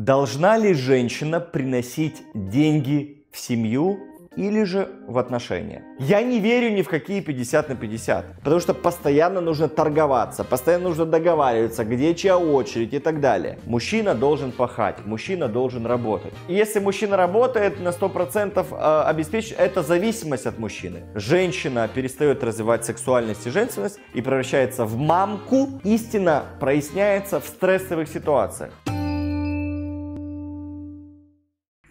Должна ли женщина приносить деньги в семью или же в отношения. Я не верю ни в какие 50 на 50, потому что постоянно нужно торговаться, постоянно нужно договариваться, где чья очередь и так далее. Мужчина должен пахать, мужчина должен работать. И если мужчина работает, на 100% э, обеспечит, это зависимость от мужчины. Женщина перестает развивать сексуальность и женственность и превращается в мамку. Истина проясняется в стрессовых ситуациях.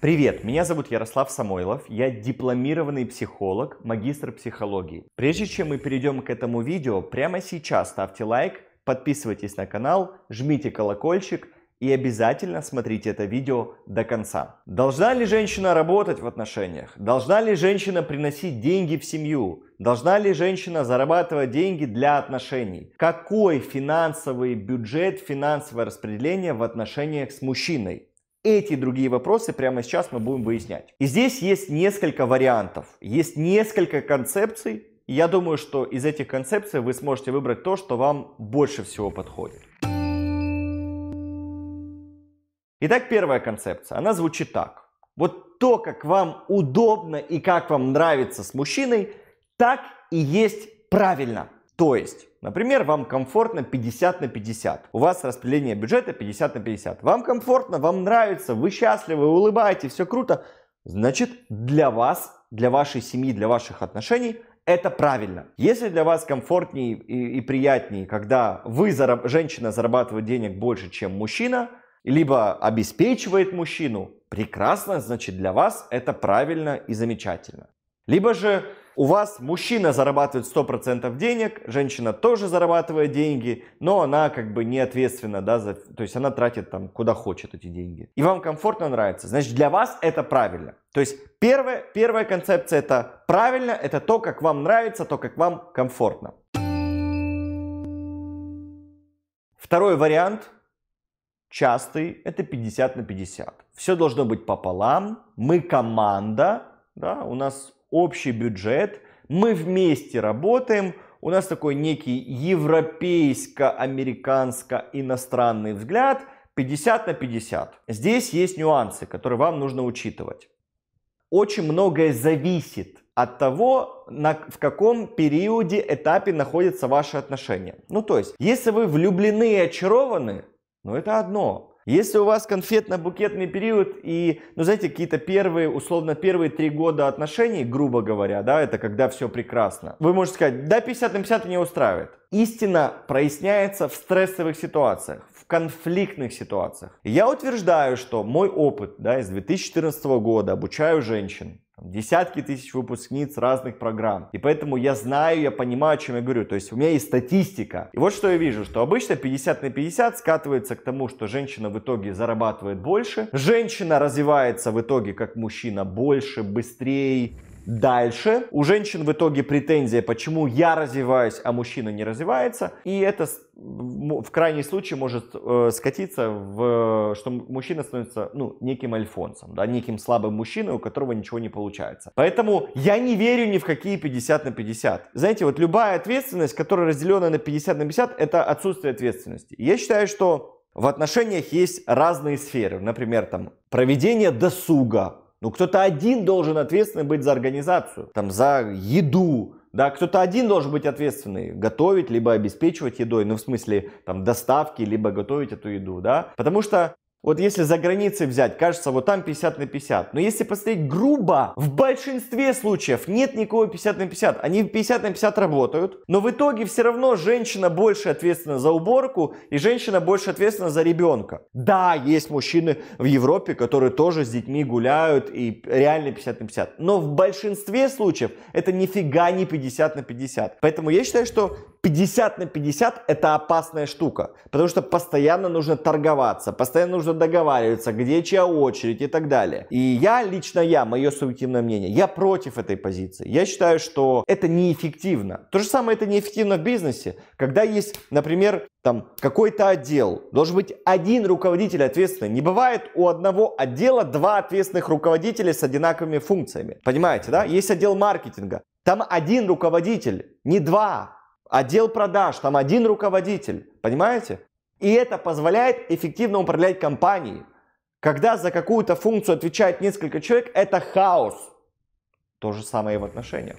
Привет, меня зовут Ярослав Самойлов, я дипломированный психолог, магистр психологии. Прежде чем мы перейдем к этому видео, прямо сейчас ставьте лайк, подписывайтесь на канал, жмите колокольчик и обязательно смотрите это видео до конца. Должна ли женщина работать в отношениях? Должна ли женщина приносить деньги в семью? Должна ли женщина зарабатывать деньги для отношений? Какой финансовый бюджет, финансовое распределение в отношениях с мужчиной? эти и другие вопросы прямо сейчас мы будем выяснять. И здесь есть несколько вариантов, есть несколько концепций. Я думаю, что из этих концепций вы сможете выбрать то, что вам больше всего подходит. Итак, первая концепция, она звучит так. Вот то, как вам удобно и как вам нравится с мужчиной, так и есть правильно. То есть, например, вам комфортно 50 на 50. У вас распределение бюджета 50 на 50. Вам комфортно, вам нравится, вы счастливы, улыбаетесь, все круто. Значит, для вас, для вашей семьи, для ваших отношений это правильно. Если для вас комфортнее и, и приятнее, когда вы, зараб- женщина, зарабатывает денег больше, чем мужчина, либо обеспечивает мужчину, прекрасно, значит для вас это правильно и замечательно. Либо же у вас мужчина зарабатывает 100% денег, женщина тоже зарабатывает деньги, но она как бы не ответственна, да, за, то есть она тратит там куда хочет эти деньги. И вам комфортно нравится, значит для вас это правильно. То есть первое, первая концепция это правильно, это то, как вам нравится, то, как вам комфортно. Второй вариант, частый, это 50 на 50. Все должно быть пополам, мы команда, да, у нас общий бюджет, мы вместе работаем, у нас такой некий европейско-американско-иностранный взгляд 50 на 50. Здесь есть нюансы, которые вам нужно учитывать. Очень многое зависит от того, на, в каком периоде, этапе находятся ваши отношения. Ну, то есть, если вы влюблены и очарованы, ну, это одно. Если у вас конфетно-букетный период и, ну, знаете, какие-то первые, условно, первые три года отношений, грубо говоря, да, это когда все прекрасно, вы можете сказать, да, 50 на 50 не устраивает. Истина проясняется в стрессовых ситуациях, в конфликтных ситуациях. Я утверждаю, что мой опыт, да, из 2014 года обучаю женщин, десятки тысяч выпускниц разных программ. И поэтому я знаю, я понимаю, о чем я говорю. То есть у меня есть статистика. И вот что я вижу, что обычно 50 на 50 скатывается к тому, что женщина в итоге зарабатывает больше, женщина развивается в итоге как мужчина больше, быстрее, Дальше у женщин в итоге претензия, почему я развиваюсь, а мужчина не развивается. И это в крайнем случае может э, скатиться в, что мужчина становится ну, неким альфонсом, да, неким слабым мужчиной, у которого ничего не получается. Поэтому я не верю ни в какие 50 на 50. Знаете, вот любая ответственность, которая разделена на 50 на 50, это отсутствие ответственности. Я считаю, что в отношениях есть разные сферы. Например, там проведение досуга, ну, кто-то один должен ответственный быть за организацию, там, за еду, да, кто-то один должен быть ответственный, готовить, либо обеспечивать едой, ну, в смысле, там, доставки, либо готовить эту еду, да, потому что вот если за границей взять, кажется, вот там 50 на 50. Но если посмотреть грубо, в большинстве случаев нет никакого 50 на 50. Они 50 на 50 работают, но в итоге все равно женщина больше ответственна за уборку и женщина больше ответственна за ребенка. Да, есть мужчины в Европе, которые тоже с детьми гуляют и реально 50 на 50. Но в большинстве случаев это нифига не 50 на 50. Поэтому я считаю, что 50 на 50 это опасная штука, потому что постоянно нужно торговаться, постоянно нужно договариваться, где чья очередь и так далее. И я, лично я, мое субъективное мнение, я против этой позиции. Я считаю, что это неэффективно. То же самое это неэффективно в бизнесе, когда есть, например, там какой-то отдел, должен быть один руководитель ответственный. Не бывает у одного отдела два ответственных руководителя с одинаковыми функциями. Понимаете, да? Есть отдел маркетинга. Там один руководитель, не два отдел продаж, там один руководитель, понимаете? И это позволяет эффективно управлять компанией. Когда за какую-то функцию отвечает несколько человек, это хаос. То же самое и в отношениях.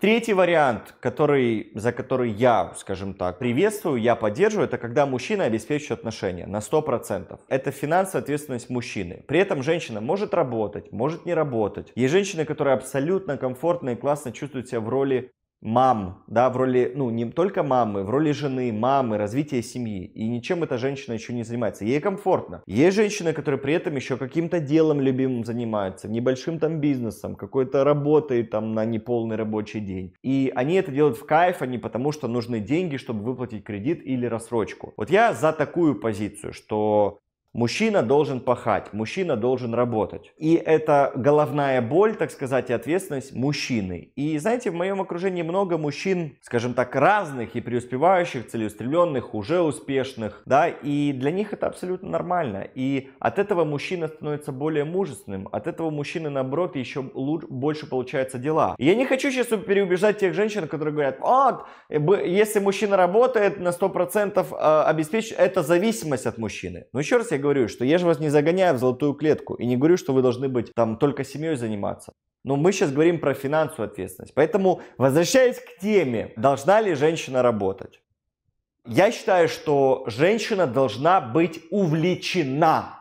Третий вариант, который, за который я, скажем так, приветствую, я поддерживаю, это когда мужчина обеспечивает отношения на 100%. Это финансовая ответственность мужчины. При этом женщина может работать, может не работать. Есть женщины, которые абсолютно комфортно и классно чувствуют себя в роли мам, да, в роли, ну, не только мамы, в роли жены, мамы, развития семьи. И ничем эта женщина еще не занимается. Ей комфортно. Есть женщины, которые при этом еще каким-то делом любимым занимаются, небольшим там бизнесом, какой-то работой там на неполный рабочий день. И они это делают в кайф, а не потому, что нужны деньги, чтобы выплатить кредит или рассрочку. Вот я за такую позицию, что Мужчина должен пахать, мужчина должен работать. И это головная боль, так сказать, и ответственность мужчины. И знаете, в моем окружении много мужчин, скажем так, разных и преуспевающих, целеустремленных, уже успешных, да, и для них это абсолютно нормально. И от этого мужчина становится более мужественным, от этого мужчины, наоборот, еще лучше, больше получаются дела. И я не хочу сейчас переубеждать тех женщин, которые говорят, вот, э, если мужчина работает на 100% э, обеспечить, это зависимость от мужчины. Но еще раз я говорю, что я же вас не загоняю в золотую клетку и не говорю, что вы должны быть там только семьей заниматься. Но мы сейчас говорим про финансовую ответственность. Поэтому, возвращаясь к теме, должна ли женщина работать? Я считаю, что женщина должна быть увлечена.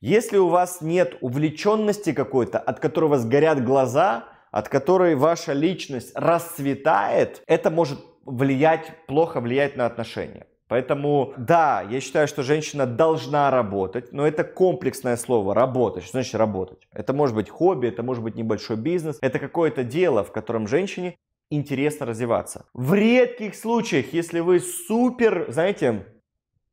Если у вас нет увлеченности какой-то, от которой у вас горят глаза, от которой ваша личность расцветает, это может влиять, плохо влиять на отношения. Поэтому, да, я считаю, что женщина должна работать, но это комплексное слово «работать». Что значит работать? Это может быть хобби, это может быть небольшой бизнес, это какое-то дело, в котором женщине интересно развиваться. В редких случаях, если вы супер, знаете,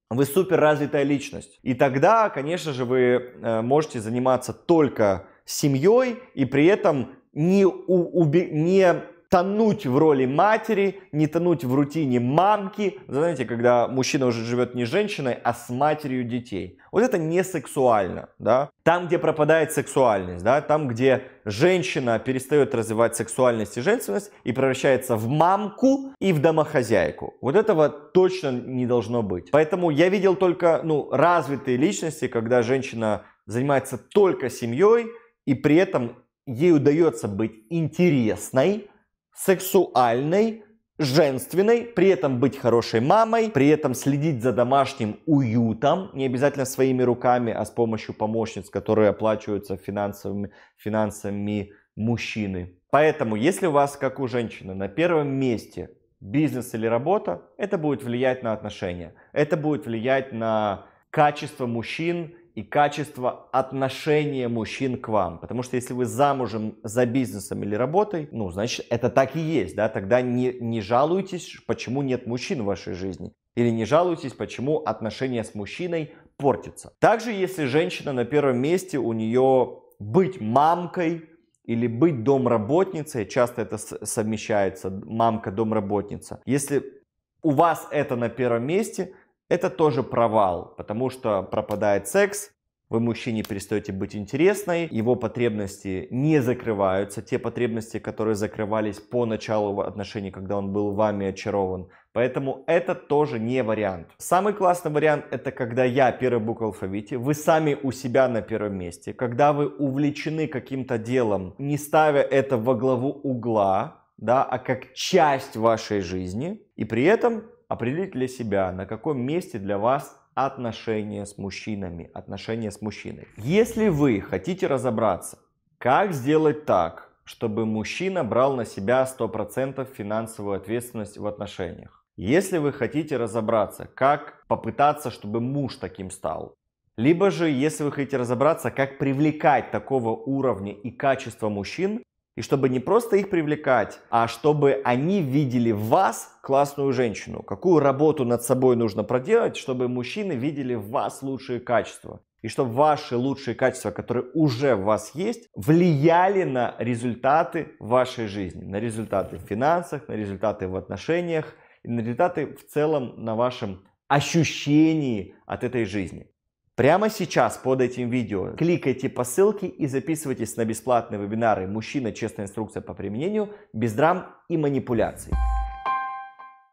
вы супер развитая личность, и тогда, конечно же, вы э, можете заниматься только семьей и при этом не, у, уби, не тонуть в роли матери, не тонуть в рутине мамки. Знаете, когда мужчина уже живет не с женщиной, а с матерью детей. Вот это не сексуально, да. Там, где пропадает сексуальность, да, там, где женщина перестает развивать сексуальность и женственность и превращается в мамку и в домохозяйку. Вот этого точно не должно быть. Поэтому я видел только, ну, развитые личности, когда женщина занимается только семьей, и при этом ей удается быть интересной, сексуальной, женственной, при этом быть хорошей мамой, при этом следить за домашним уютом, не обязательно своими руками, а с помощью помощниц, которые оплачиваются финансовыми, финансами мужчины. Поэтому, если у вас, как у женщины, на первом месте бизнес или работа, это будет влиять на отношения, это будет влиять на качество мужчин и качество отношения мужчин к вам. Потому что если вы замужем за бизнесом или работой, ну, значит, это так и есть, да, тогда не, не жалуйтесь, почему нет мужчин в вашей жизни. Или не жалуйтесь, почему отношения с мужчиной портятся. Также, если женщина на первом месте, у нее быть мамкой, или быть домработницей, часто это совмещается, мамка-домработница. Если у вас это на первом месте, это тоже провал, потому что пропадает секс, вы мужчине перестаете быть интересной, его потребности не закрываются, те потребности, которые закрывались по началу отношений, когда он был вами очарован. Поэтому это тоже не вариант. Самый классный вариант это когда я первая буква в алфавите, вы сами у себя на первом месте, когда вы увлечены каким-то делом, не ставя это во главу угла, да, а как часть вашей жизни, и при этом определить для себя, на каком месте для вас отношения с мужчинами, отношения с мужчиной. Если вы хотите разобраться, как сделать так, чтобы мужчина брал на себя 100% финансовую ответственность в отношениях, если вы хотите разобраться, как попытаться, чтобы муж таким стал, либо же, если вы хотите разобраться, как привлекать такого уровня и качества мужчин, и чтобы не просто их привлекать, а чтобы они видели в вас классную женщину. Какую работу над собой нужно проделать, чтобы мужчины видели в вас лучшие качества. И чтобы ваши лучшие качества, которые уже в вас есть, влияли на результаты вашей жизни. На результаты в финансах, на результаты в отношениях и на результаты в целом на вашем ощущении от этой жизни. Прямо сейчас под этим видео кликайте по ссылке и записывайтесь на бесплатные вебинары «Мужчина. Честная инструкция по применению» без драм и манипуляций.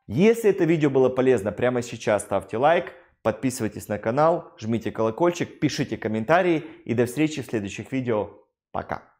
Если это видео было полезно, прямо сейчас ставьте лайк, подписывайтесь на канал, жмите колокольчик, пишите комментарии и до встречи в следующих видео. Пока!